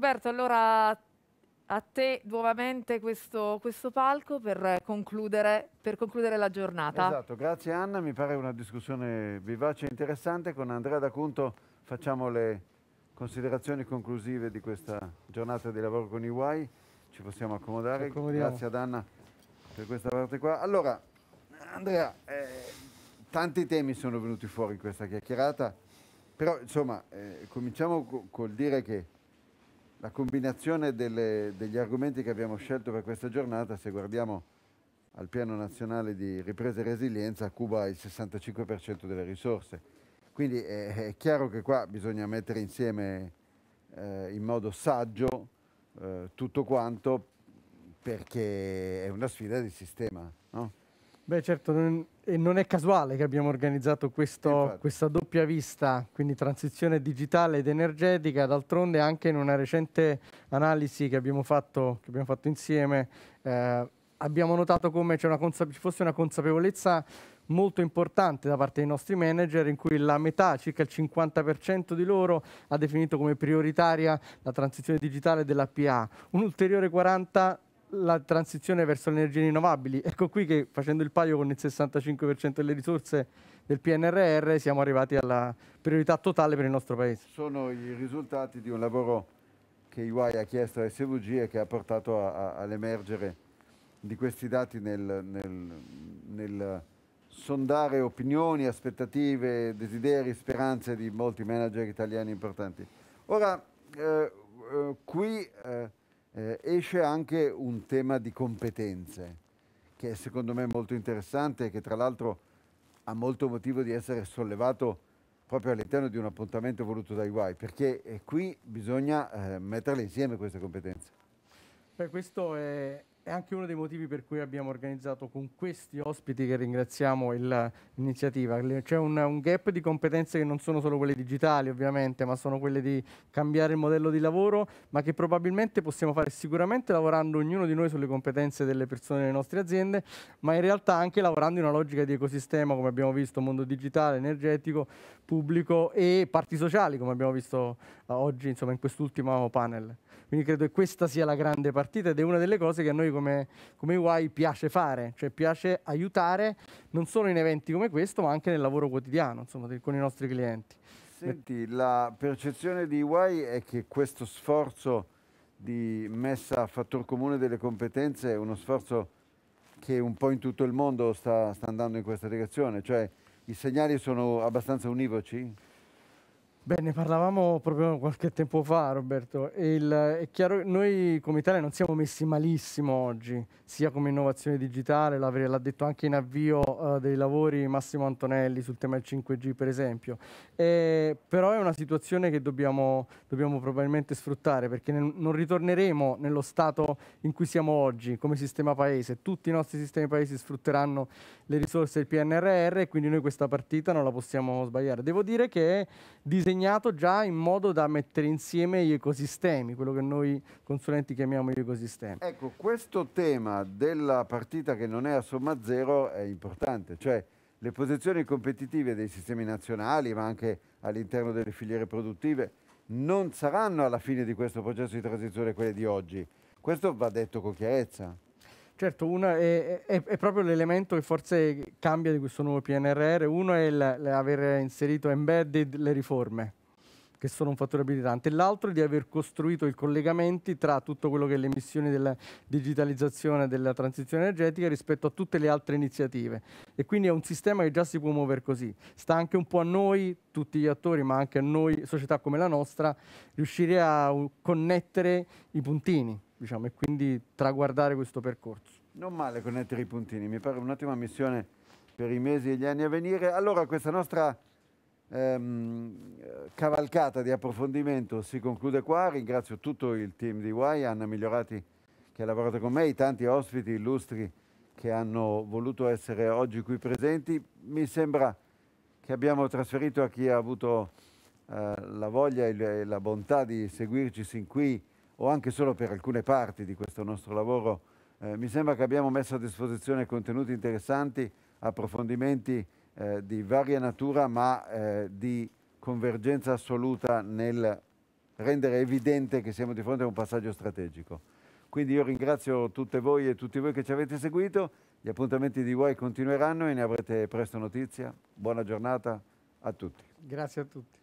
Roberto, allora a te nuovamente questo, questo palco per concludere, per concludere, la giornata. Esatto, grazie Anna, mi pare una discussione vivace e interessante. Con Andrea D'Acunto facciamo le considerazioni conclusive di questa giornata di lavoro con i IY. Ci possiamo accomodare, Ci grazie ad Anna per questa parte qua. Allora, Andrea, eh, tanti temi sono venuti fuori in questa chiacchierata, però insomma eh, cominciamo col dire che la combinazione delle, degli argomenti che abbiamo scelto per questa giornata, se guardiamo al piano nazionale di ripresa e resilienza, Cuba ha il 65% delle risorse. Quindi è, è, chiaro che qua bisogna mettere insieme eh, in modo saggio eh, tutto quanto perché è una sfida di sistema. No? Beh certo, non, e non è casuale che abbiamo organizzato questo, questa doppia vista, quindi transizione digitale ed energetica, d'altronde anche in una recente analisi che abbiamo fatto, che abbiamo fatto insieme eh, abbiamo notato come ci fosse una consapevolezza molto importante da parte dei nostri manager in cui la metà, circa il 50% di loro ha definito come prioritaria la transizione digitale della PA, un ulteriore 40% la transizione verso le energie rinnovabili. Ecco qui che facendo il paio con il 65% delle risorse del PNRR siamo arrivati alla priorità totale per il nostro Paese. Sono i risultati di un lavoro che IY ha chiesto a SVG e che ha portato all'emergere di questi dati nel, nel, nel sondare opinioni, aspettative, desideri, speranze di molti manager italiani importanti. Ora, eh, eh, qui eh, eh, esce anche un tema di competenze, che secondo me è molto interessante e che tra l'altro ha molto motivo di essere sollevato proprio all'interno di un appuntamento voluto da UI, perché eh, qui bisogna eh, metterle insieme queste competenze. Beh, questo è, è anche uno dei motivi per cui abbiamo organizzato con questi ospiti che ringraziamo l'iniziativa. C'è un, un, gap di competenze che non sono solo quelle digitali ovviamente, ma sono quelle di cambiare il modello di lavoro, ma che probabilmente possiamo fare sicuramente lavorando ognuno di noi sulle competenze delle persone nelle nostre aziende, ma in realtà anche lavorando in una logica di ecosistema, come abbiamo visto, mondo digitale, energetico, pubblico e parti sociali, come abbiamo visto eh, oggi insomma, in quest'ultimo panel. Quindi credo che questa sia la grande partita ed è una delle cose che a noi come, come UI piace fare, cioè piace aiutare non solo in eventi come questo, ma anche nel lavoro quotidiano, insomma, con i nostri clienti. Senti, la percezione di UI è che questo sforzo di messa a fattor comune delle competenze è uno sforzo che un po' in tutto il mondo sta, sta andando in questa direzione, cioè i segnali sono abbastanza univoci? Beh, ne parlavamo proprio qualche tempo fa, Roberto. Il, è chiaro che noi come Italia non siamo messi malissimo oggi, sia come innovazione digitale, l'ha detto anche in avvio uh, dei lavori Massimo Antonelli sul tema del 5G, per esempio. E, però è una situazione che dobbiamo, dobbiamo probabilmente sfruttare perché ne, non ritorneremo nello stato in cui siamo oggi come sistema paese. Tutti i nostri sistemi paesi sfrutteranno le risorse del PNRR e quindi noi questa partita non la possiamo sbagliare. Devo dire che disegnare disegnato già in modo da mettere insieme gli ecosistemi, quello che noi consulenti chiamiamo gli ecosistemi. Ecco, questo tema della partita che non è a somma zero è importante, cioè le posizioni competitive dei sistemi nazionali, ma anche all'interno delle filiere produttive, non saranno alla fine di questo processo di transizione quelle di oggi. Questo va detto con chiarezza. Certo, uno è, è, è, proprio l'elemento che forse cambia di questo nuovo PNRR. Uno è l'aver inserito embedded le riforme, che sono un fattore abilitante. L'altro è di aver costruito i collegamenti tra tutto quello che è le missioni della digitalizzazione e della transizione energetica rispetto a tutte le altre iniziative. E quindi è un sistema che già si può muovere così. Sta anche un po' a noi, tutti gli attori, ma anche a noi, società come la nostra, riuscire a connettere i puntini diciamo, e quindi traguardare questo percorso. Non male connettere i puntini, mi pare un'ottima missione per i mesi e gli anni a venire. Allora questa nostra ehm, cavalcata di approfondimento si conclude qua, ringrazio tutto il team di Y, Anna Migliorati che ha lavorato con me, i tanti ospiti illustri che hanno voluto essere oggi qui presenti. Mi sembra che abbiamo trasferito a chi ha avuto eh, la voglia e la bontà di seguirci sin qui o anche solo per alcune parti di questo nostro lavoro, eh, mi sembra che abbiamo messo a disposizione contenuti interessanti, approfondimenti eh, di varia natura, ma eh, di convergenza assoluta nel rendere evidente che siamo di fronte a un passaggio strategico. Quindi io ringrazio tutte voi e tutti voi che ci avete seguito, gli appuntamenti di UI continueranno e ne avrete presto notizia. Buona giornata a tutti. Grazie a tutti.